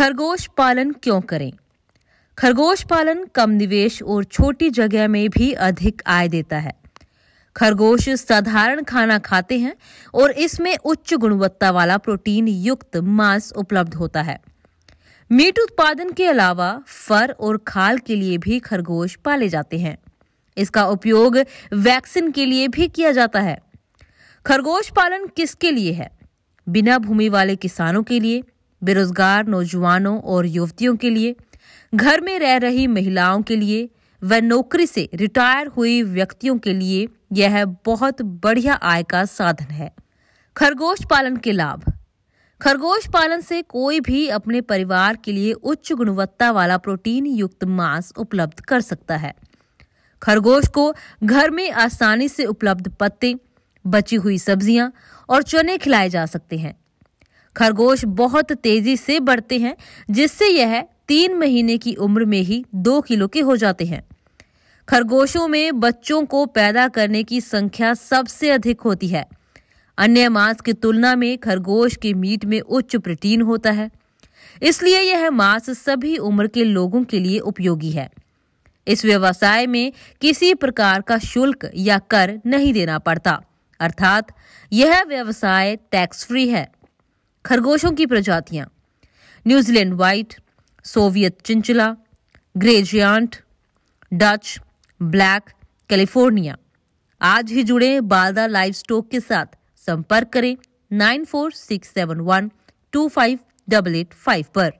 खरगोश पालन क्यों करें खरगोश पालन कम निवेश और छोटी जगह में भी अधिक आय देता है खरगोश साधारण खाना खाते हैं और इसमें उच्च गुणवत्ता वाला प्रोटीन युक्त मांस उपलब्ध होता है मीट उत्पादन के अलावा फर और खाल के लिए भी खरगोश पाले जाते हैं इसका उपयोग वैक्सीन के लिए भी किया जाता है खरगोश पालन किसके लिए है बिना भूमि वाले किसानों के लिए बेरोजगार नौजवानों और युवतियों के लिए घर में रह रही महिलाओं के लिए व नौकरी से रिटायर हुई व्यक्तियों के लिए यह बहुत बढ़िया आय का साधन है खरगोश पालन के लाभ खरगोश पालन से कोई भी अपने परिवार के लिए उच्च गुणवत्ता वाला प्रोटीन युक्त मांस उपलब्ध कर सकता है खरगोश को घर में आसानी से उपलब्ध पत्ते बची हुई सब्जियां और चने खिलाए जा सकते हैं खरगोश बहुत तेजी से बढ़ते हैं जिससे यह तीन महीने की उम्र में ही दो किलो के हो जाते हैं खरगोशों में बच्चों को पैदा करने की संख्या सबसे अधिक होती है अन्य मांस की तुलना में खरगोश के मीट में उच्च प्रोटीन होता है इसलिए यह मांस सभी उम्र के लोगों के लिए उपयोगी है इस व्यवसाय में किसी प्रकार का शुल्क या कर नहीं देना पड़ता अर्थात यह व्यवसाय टैक्स फ्री है खरगोशों की प्रजातियाँ न्यूजीलैंड वाइट सोवियत चिंचला ग्रेजियांट डच ब्लैक कैलिफोर्निया आज ही जुड़े बालदा लाइव स्टॉक के साथ संपर्क करें nine four six seven one two five double eight five पर